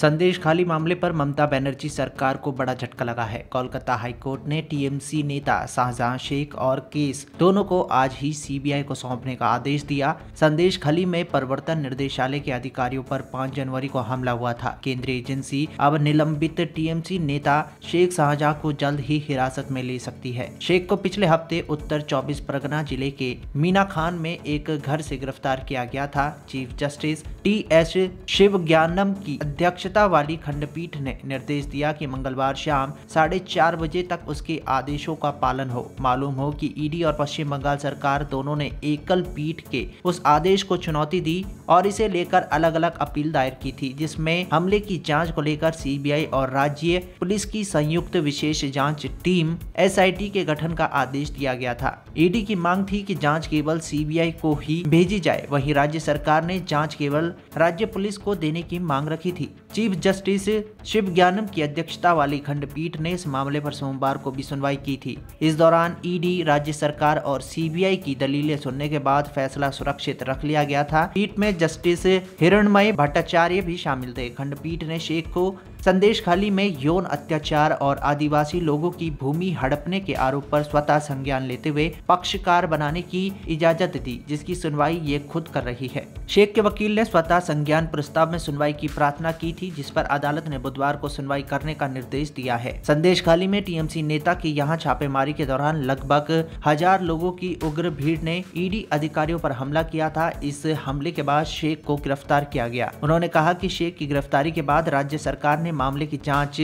संदेश खाली मामले पर ममता बनर्जी सरकार को बड़ा झटका लगा है कोलकाता हाईकोर्ट ने टीएमसी नेता शाहजहां शेख और केस दोनों को आज ही सीबीआई को सौंपने का आदेश दिया संदेश खाली में प्रवर्तन निर्देशालय के अधिकारियों पर 5 जनवरी को हमला हुआ था केंद्रीय एजेंसी अब निलंबित टीएमसी नेता शेख शाहजहां को जल्द ही हिरासत में ले सकती है शेख को पिछले हफ्ते उत्तर चौबीस परगना जिले के मीना खान में एक घर ऐसी गिरफ्तार किया गया था chief justice T S Shiv की अध्यक्ष अध्यक्षता वाली खंडपीठ ने निर्देश दिया कि मंगलवार शाम साढ़े चार बजे तक उसके आदेशों का पालन हो मालूम हो कि ईडी और पश्चिम बंगाल सरकार दोनों ने एकल पीठ के उस आदेश को चुनौती दी और इसे लेकर अलग अलग अपील दायर की थी जिसमे हमले की जाँच को लेकर सी और राज्य पुलिस की संयुक्त विशेष जाँच टीम एस के गठन का आदेश दिया गया था ईडी की मांग थी कि जांच केवल सीबीआई को ही भेजी जाए वहीं राज्य सरकार ने जांच केवल राज्य पुलिस को देने की मांग रखी थी चीफ जस्टिस शिव ज्ञानम की अध्यक्षता वाली खंडपीठ ने इस मामले पर सोमवार को भी सुनवाई की थी इस दौरान ईडी राज्य सरकार और सीबीआई की दलीलें सुनने के बाद फैसला सुरक्षित रख लिया गया था पीठ में जस्टिस हिरणमय भट्टाचार्य भी शामिल थे खंडपीठ ने शेख को संदेश खाली में यौन अत्याचार और आदिवासी लोगों की भूमि हड़पने के आरोप पर स्वतः संज्ञान लेते हुए पक्षकार बनाने की इजाजत दी जिसकी सुनवाई ये खुद कर रही है शेख के वकील ने स्वतः संज्ञान प्रस्ताव में सुनवाई की प्रार्थना की थी जिस पर अदालत ने बुधवार को सुनवाई करने का निर्देश दिया है संदेश खाली में टीएमसी नेता की यहाँ छापेमारी के दौरान लगभग हजार लोगों की उग्र भीड़ ने ईडी अधिकारियों पर हमला किया था इस हमले के बाद शेख को गिरफ्तार किया गया उन्होंने कहा कि शेख की गिरफ्तारी के बाद राज्य सरकार ने मामले की जांच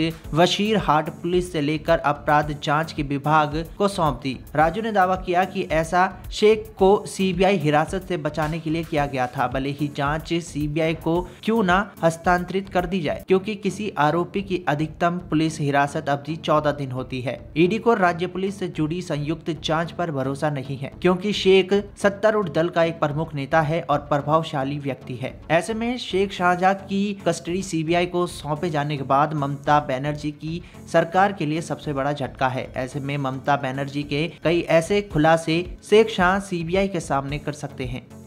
हाट पुलिस से लेकर अपराध जांच के विभाग को सौंप दी राजू ने दावा किया कि ऐसा शेख को सीबीआई हिरासत से बचाने के लिए किया गया था भले ही जांच सीबीआई को क्यों ना हस्तांतरित कर दी जाए क्योंकि किसी आरोपी की अधिकतम पुलिस हिरासत अवधि चौदह दिन होती है ईडी को राज्य पुलिस ऐसी जुड़ी संयुक्त जाँच आरोप भरोसा नहीं है क्यूँकी शेख सत्तारूढ़ दल का एक प्रमुख नेता है और प्रभावशाली व्यक्ति है ऐसे में शेख शाहजहा की कस्टडी सीबीआई को सौंपे जाने के बाद ममता बनर्जी की सरकार के लिए सबसे बड़ा झटका है ऐसे में ममता बनर्जी के कई ऐसे खुलासे शेख शाह सीबीआई के सामने कर सकते हैं